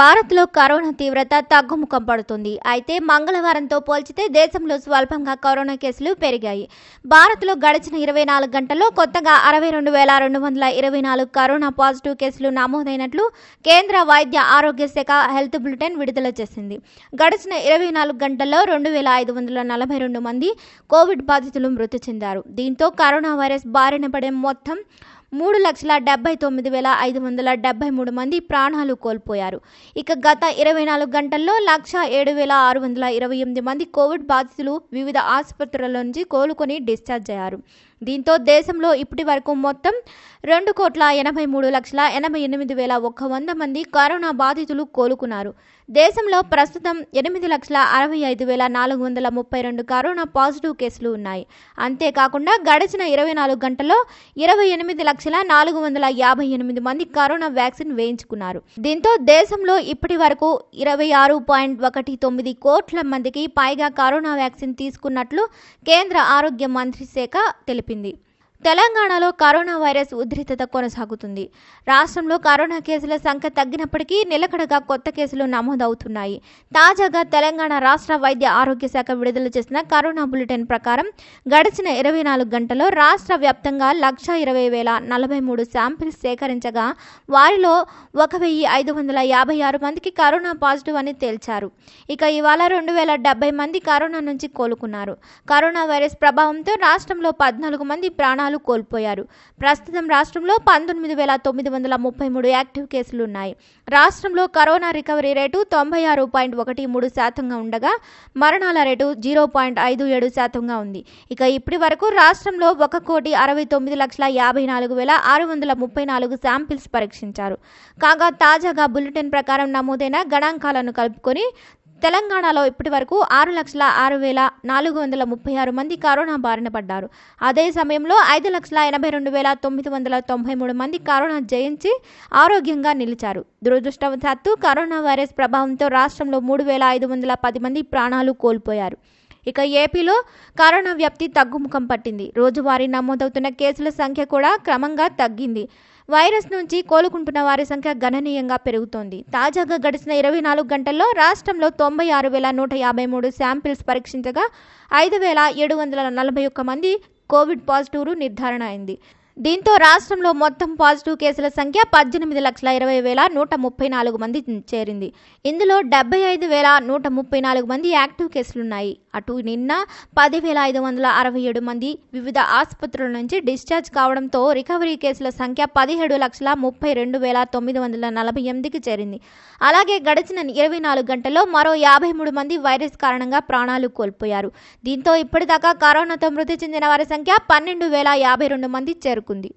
భారత్లో కరోనా తీవ్రత తగ్గుముఖం పడుతుంది అయితే మంగళవారంతో పోల్చితే దేశంలో స్వల్పంగా కరోనా కేసులు పెరిగాయి భారత్లో గడిచిన ఇరవై నాలుగు గంటల్లో కొత్తగా అరవై రెండు వేల రెండు వందల ఇరవై నాలుగు కరోనా పాజిటివ్ కేసులు నమోదైనట్లు కేంద్ర వైద్య ఆరోగ్య శాఖ హెల్త్ బులెటిన్ విడుదల చేసింది గడిచిన ఇరవై నాలుగు గంటల్లో రెండు వేల ఐదు వందల నలభై రెండు మంది కోవిడ్ బాధితులు మృతి చెందారు దీంతో కరోనా వైరస్ బారిన పడే మొత్తం మూడు లక్షల డెబ్బై తొమ్మిది వేల ఐదు వందల డెబ్బై మూడు మంది ప్రాణాలు కోల్పోయారు ఇక గత ఇరవై నాలుగు గంటల్లో లక్ష ఏడు వేల ఆరు వందల ఇరవై ఎనిమిది మంది కోవిడ్ బాధితులు వివిధ ఆసుపత్రుల నుంచి కోలుకొని డిశ్చార్జ్ అయ్యారు దీంతో దేశంలో ఇప్పటి వరకు మొత్తం రెండు కోట్ల ఎనభై మూడు లక్షల ఎనభై ఎనిమిది వేల ఒక్క వంద మంది కరోనా బాధితులు కోలుకున్నారు దేశంలో ప్రస్తుతం ఎనిమిది లక్షల అరవై ఐదు వేల నాలుగు వందల ముప్పై రెండు కరోనా పాజిటివ్ కేసులు ఉన్నాయి అంతేకాకుండా గడిచిన ఇరవై నాలుగు గంటల్లో ఇరవై ఎనిమిది లక్షల నాలుగు వందల యాభై ఎనిమిది మంది కరోనా వ్యాక్సిన్ వేయించుకున్నారు దీంతో దేశంలో ఇప్పటి వరకు ఇరవై ఆరు పాయింట్ ఒకటి తొమ్మిది కోట్ల మందికి పైగా కరోనా వ్యాక్సిన్ తీసుకున్నట్లు కేంద్ర ఆరోగ్య మంత్రి శాఖ తెలిపారు తెలిపింది తెలంగాణలో కరోనా వైరస్ ఉధృతత కొనసాగుతుంది రాష్ట్రంలో కరోనా కేసుల సంఖ్య తగ్గినప్పటికీ నిలకడగా కొత్త కేసులు నమోదవుతున్నాయి తాజాగా తెలంగాణ రాష్ట్ర వైద్య ఆరోగ్య శాఖ విడుదల చేసిన కరోనా బులెటిన్ ప్రకారం గడిచిన ఇరవై నాలుగు గంటల్లో రాష్ట్ర వ్యాప్తంగా లక్ష ఇరవై వేల నలభై మూడు శాంపిల్స్ సేకరించగా వారిలో ఒక వెయ్యి ఐదు వందల యాభై ఆరు మందికి కరోనా పాజిటివ్ అని తేల్చారు ఇక ఇవాళ రెండు వేల డెబ్బై మంది కరోనా నుంచి కోలుకున్నారు కరోనా వైరస్ ప్రభావంతో రాష్ట్రంలో పద్నాలుగు మంది ప్రాణాలు ప్రాణాలు కోల్పోయారు ప్రస్తుతం రాష్ట్రంలో పంతొమ్మిది వేల తొమ్మిది వందల ముప్పై మూడు యాక్టివ్ ఉన్నాయి రాష్ట్రంలో కరోనా రికవరీ రేటు తొంభై ఆరు పాయింట్ ఒకటి మూడు శాతంగా ఉండగా మరణాల రేటు జీరో పాయింట్ ఐదు ఏడు శాతంగా ఉంది ఇక ఇప్పటి వరకు రాష్ట్రంలో ఒక కోటి అరవై తొమ్మిది లక్షల యాభై నాలుగు వేల ఆరు వందల ముప్పై నాలుగు శాంపిల్స్ పరీక్షించారు కాగా తాజాగా బులెటిన్ ప్రకారం నమోదైన గణాంకాలను కలుపుకొని తెలంగాణలో ఇప్పటి వరకు ఆరు లక్షల ఆరు వేల నాలుగు వందల ముప్పై ఆరు మంది కరోనా బారిన పడ్డారు అదే సమయంలో ఐదు లక్షల ఎనభై రెండు వేల తొమ్మిది వందల తొంభై మూడు మంది కరోనా జయించి ఆరోగ్యంగా నిలిచారు దురదృష్టవశాత్తు కరోనా వైరస్ ప్రభావంతో రాష్ట్రంలో మూడు వేల ఐదు వందల పది మంది ప్రాణాలు కోల్పోయారు ఇక ఏపీలో కరోనా వ్యాప్తి తగ్గుముఖం పట్టింది రోజువారీ నమోదవుతున్న కేసుల సంఖ్య కూడా క్రమంగా తగ్గింది వైరస్ నుంచి కోలుకుంటున్న వారి సంఖ్య గణనీయంగా పెరుగుతోంది తాజాగా గడిచిన ఇరవై నాలుగు గంటల్లో రాష్ట్రంలో తొంభై ఆరు వేల నూట యాభై మూడు శాంపిల్స్ పరీక్షించగా ఐదు వేల ఏడు వందల నలభై ఒక్క మంది కోవిడ్ పాజిటివ్ నిర్ధారణ అయింది దీంతో రాష్ట్రంలో మొత్తం పాజిటివ్ కేసుల సంఖ్య పద్దెనిమిది లక్షల ఇరవై వేల నూట ముప్పై నాలుగు మంది చేరింది ఇందులో డెబ్బై ఐదు వేల నూట ముప్పై నాలుగు మంది యాక్టివ్ కేసులున్నాయి అటు నిన్న పదివేల ఐదు వందల అరవై ఏడు మంది వివిధ ఆసుపత్రుల నుంచి డిశ్చార్జ్ కావడంతో రికవరీ కేసుల సంఖ్య పదిహేడు లక్షల ముప్పై రెండు వేల తొమ్మిది వందల నలభై ఎనిమిదికి చేరింది అలాగే గడిచిన ఇరవై నాలుగు గంటల్లో మరో యాభై మూడు మంది వైరస్ కారణంగా ప్రాణాలు కోల్పోయారు దీంతో ఇప్పటిదాకా కరోనాతో మృతి చెందిన వారి సంఖ్య పన్నెండు వేల యాభై రెండు మంది చేరుకు అనుకుంది